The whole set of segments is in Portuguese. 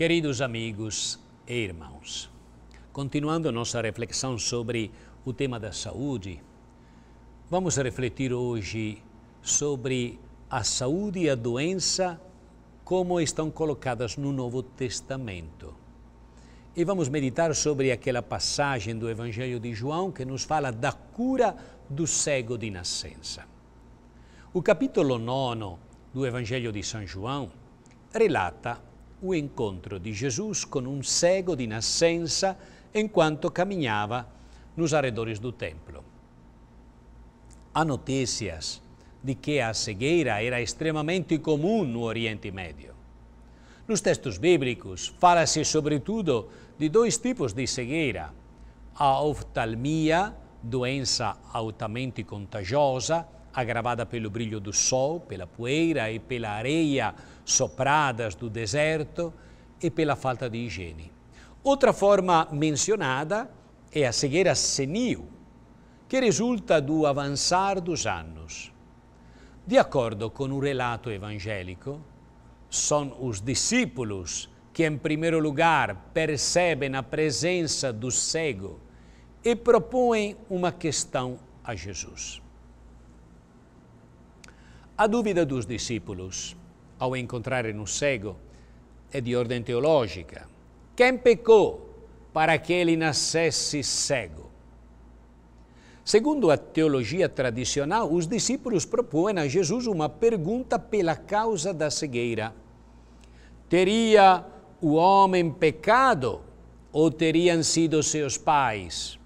Queridos amigos e irmãos, continuando a nossa reflexão sobre o tema da saúde, vamos refletir hoje sobre a saúde e a doença como estão colocadas no Novo Testamento. E vamos meditar sobre aquela passagem do Evangelho de João que nos fala da cura do cego de nascença. O capítulo 9 do Evangelho de São João relata o encontro di Gesù con un cego di nascenza in quanto camminava nos arredores do templo. Há notícias de que a cegueira era extremamente comum no Oriente Médio. Nos textos bíblicos, fala-se sobretudo de dois tipos de cegueira: a oftalmia, doença altamente contagiosa, agravada pelo brilho do sol, pela poeira e pela areia sopradas do deserto e pela falta de higiene. Outra forma mencionada é a cegueira senil, que resulta do avançar dos anos. De acordo com o relato evangélico, são os discípulos que, em primeiro lugar, percebem a presença do cego e propõem uma questão a Jesus. A dúvida dos discípulos, ao encontrarem um cego, é de ordem teológica. Quem pecou para que ele nascesse cego? Segundo a teologia tradicional, os discípulos propõem a Jesus uma pergunta pela causa da cegueira. Teria o homem pecado ou teriam sido seus pais?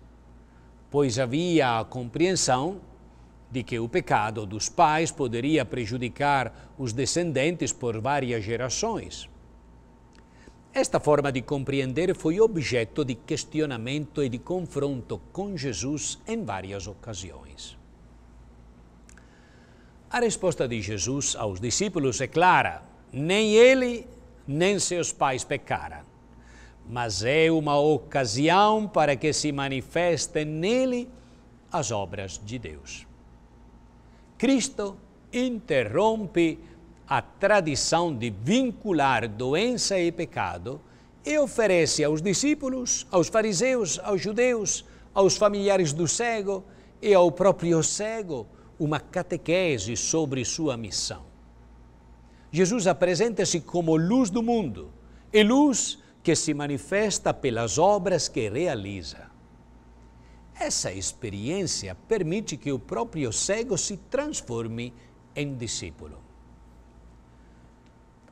Pois havia a compreensão de que o pecado dos pais poderia prejudicar os descendentes por várias gerações. Esta forma de compreender foi objeto de questionamento e de confronto com Jesus em várias ocasiões. A resposta de Jesus aos discípulos é clara: nem ele, nem seus pais pecaram, mas é uma ocasião para que se manifestem nele as obras de Deus. Cristo interrompe a tradição de vincular doença e pecado e oferece aos discípulos, aos fariseus, aos judeus, aos familiares do cego e ao próprio cego uma catequese sobre sua missão. Jesus apresenta-se como luz do mundo e luz que se manifesta pelas obras que realiza. Essa experiência permite que o próprio cego se transforme em discípulo.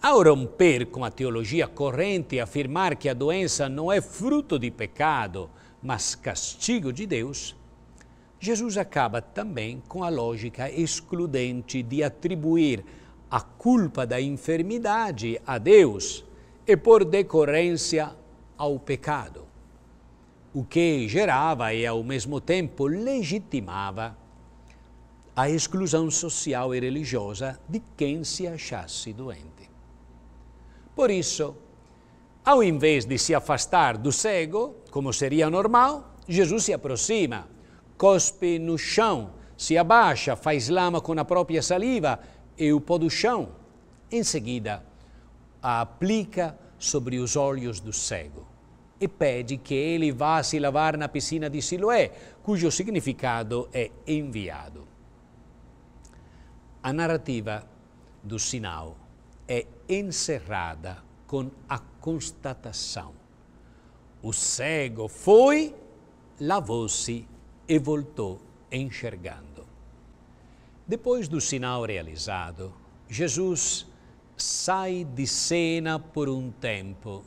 Ao romper com a teologia corrente e afirmar que a doença não é fruto de pecado, mas castigo de Deus, Jesus acaba também com a lógica excludente de atribuir a culpa da enfermidade a Deus e, por decorrência, ao pecado o que gerava e ao mesmo tempo legitimava a exclusão social e religiosa de quem se achasse doente. Por isso, ao invés de se afastar do cego, como seria normal, Jesus se aproxima, cospe no chão, se abaixa, faz lama com a própria saliva e o pó do chão. Em seguida, a aplica sobre os olhos do cego e pede que ele vá se lavar na piscina de Siloé, cujo significado é enviado. A narrativa do sinal é encerrada com a constatação. O cego foi, lavou-se e voltou enxergando. Depois do sinal realizado, Jesus sai de cena por um tempo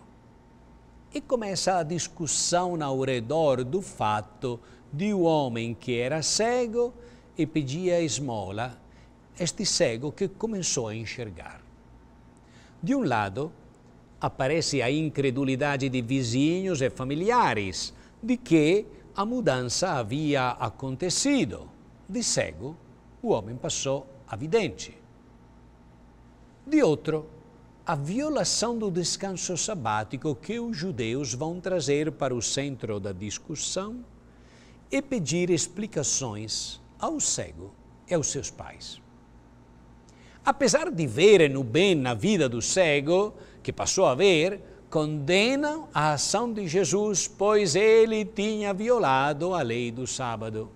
e começa a discussão ao redor do fato de um homem que era cego e pedia esmola, este cego que começou a enxergar. De um lado, aparece a incredulidade de vizinhos e familiares de que a mudança havia acontecido. De cego, o homem passou a vidente. De outro, a violação do descanso sabático que os judeus vão trazer para o centro da discussão e pedir explicações ao cego e aos seus pais. Apesar de verem o bem na vida do cego, que passou a ver, condenam a ação de Jesus, pois ele tinha violado a lei do sábado.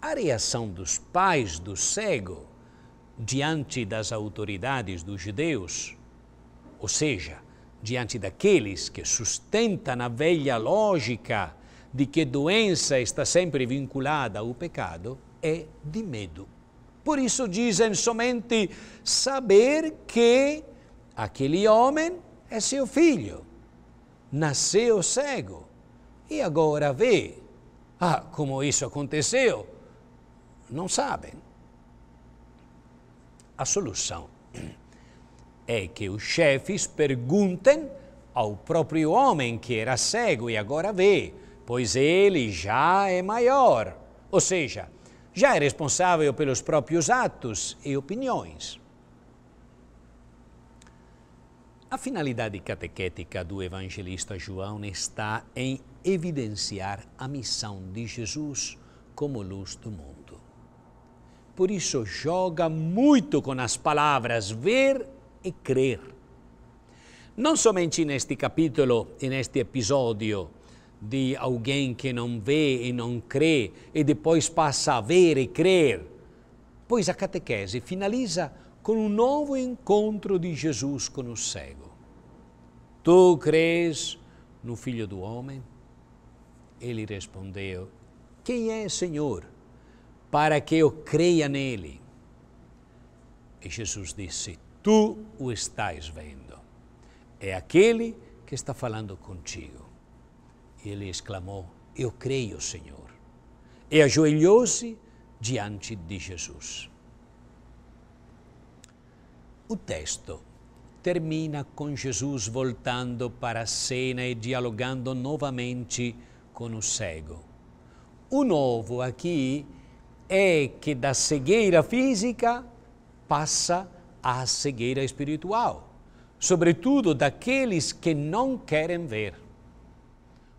A reação dos pais do cego diante das autoridades dos judeus, ou seja, diante daqueles que sustentam a velha lógica de que doença está sempre vinculada ao pecado, é de medo. Por isso dizem somente saber que aquele homem é seu filho, nasceu cego e agora vê. Ah, como isso aconteceu? Não sabem. A solução é que os chefes perguntem ao próprio homem que era cego e agora vê, pois ele já é maior, ou seja, já é responsável pelos próprios atos e opiniões. A finalidade catequética do evangelista João está em evidenciar a missão de Jesus como luz do mundo. Por isso, joga muito com as palavras ver e crer. Não somente neste capítulo e neste episódio de alguém que não vê e não crê e depois passa a ver e crer, pois a catequese finaliza com um novo encontro de Jesus com o cego. Tu crês no Filho do Homem? Ele respondeu: Quem é, Senhor? para que eu creia nele. E Jesus disse: Tu o estás vendo. É aquele que está falando contigo. E ele exclamou: Eu creio, Senhor. E ajoelhou-se diante de Jesus. O texto termina com Jesus voltando para a cena e dialogando novamente com o cego. O novo aqui é que da cegueira física passa à cegueira espiritual, sobretudo daqueles que não querem ver.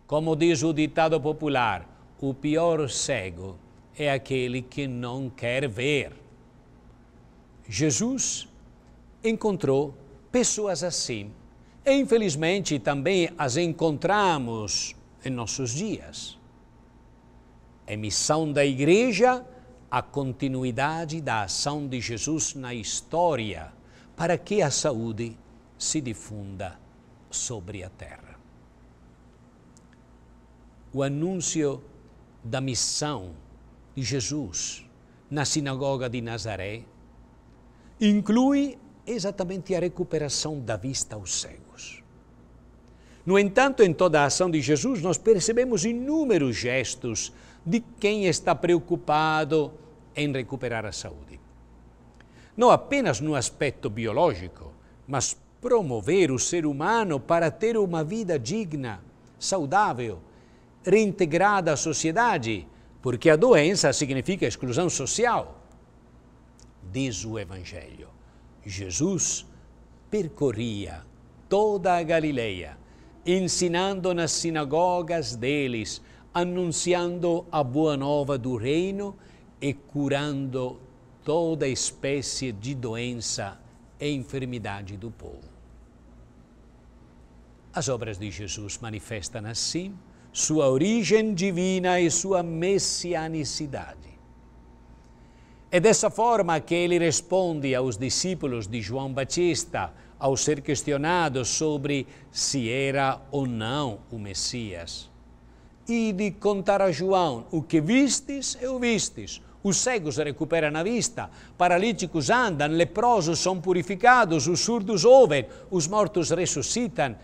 Como diz o ditado popular, o pior cego é aquele que não quer ver. Jesus encontrou pessoas assim. E, infelizmente, também as encontramos em nossos dias. É missão da igreja a continuidade da ação de Jesus na história para que a saúde se difunda sobre a terra. O anúncio da missão de Jesus na sinagoga de Nazaré inclui exatamente a recuperação da vista aos cegos. No entanto, em toda a ação de Jesus, nós percebemos inúmeros gestos de quem está preocupado em recuperar a saúde. Não apenas no aspecto biológico, mas promover o ser humano para ter uma vida digna, saudável, reintegrada à sociedade, porque a doença significa exclusão social. Diz o Evangelho. Jesus percorria toda a Galileia, ensinando nas sinagogas deles, anunciando a boa nova do reino e curando toda espécie de doença e enfermidade do povo. As obras de Jesus manifestam assim sua origem divina e sua messianicidade. É dessa forma que ele responde aos discípulos de João Batista ao ser questionado sobre se era ou não o Messias. Ide contar a João o que vistes e ouvistes. Os cegos recuperam a vista, paralíticos andam, leprosos são purificados, os surdos ouvem, os mortos ressuscitam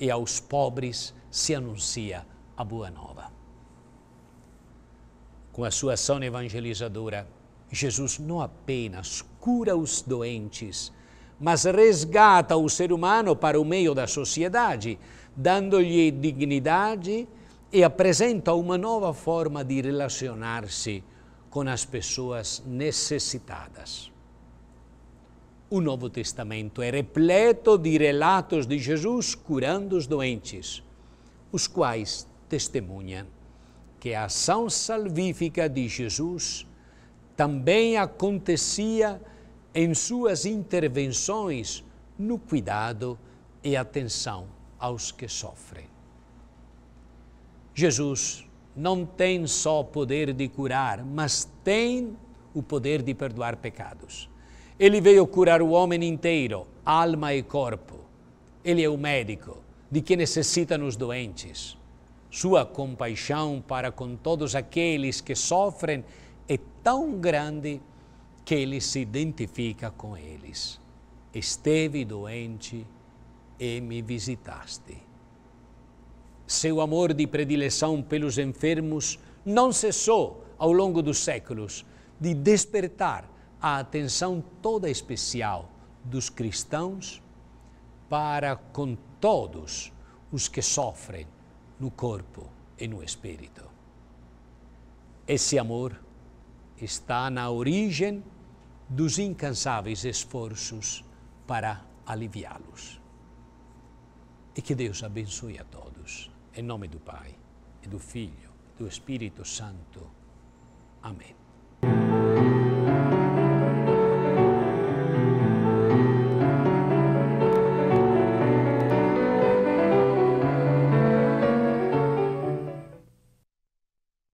e aos pobres se anuncia a boa nova. Com a sua ação evangelizadora, Jesus não apenas cura os doentes, mas resgata o ser humano para o meio da sociedade, dando-lhe dignidade e apresenta uma nova forma de relacionar-se com as pessoas necessitadas. O Novo Testamento é repleto de relatos de Jesus curando os doentes, os quais testemunham que a ação salvífica de Jesus também acontecia em suas intervenções no cuidado e atenção aos que sofrem. Jesus não tem só poder de curar, mas tem o poder de perdoar pecados. Ele veio curar o homem inteiro, alma e corpo. Ele é o médico de que necessitam os doentes. Sua compaixão para com todos aqueles que sofrem é tão grande que ele se identifica com eles. Esteve doente e me visitaste. Seu amor de predileção pelos enfermos não cessou ao longo dos séculos de despertar a atenção toda especial dos cristãos para com todos os que sofrem no corpo e no espírito. Esse amor está na origem dos incansáveis esforços para aliviá-los. E que Deus abençoe a todos. nome du Pai, e do Figlio, e do Spirito Santo. Amen.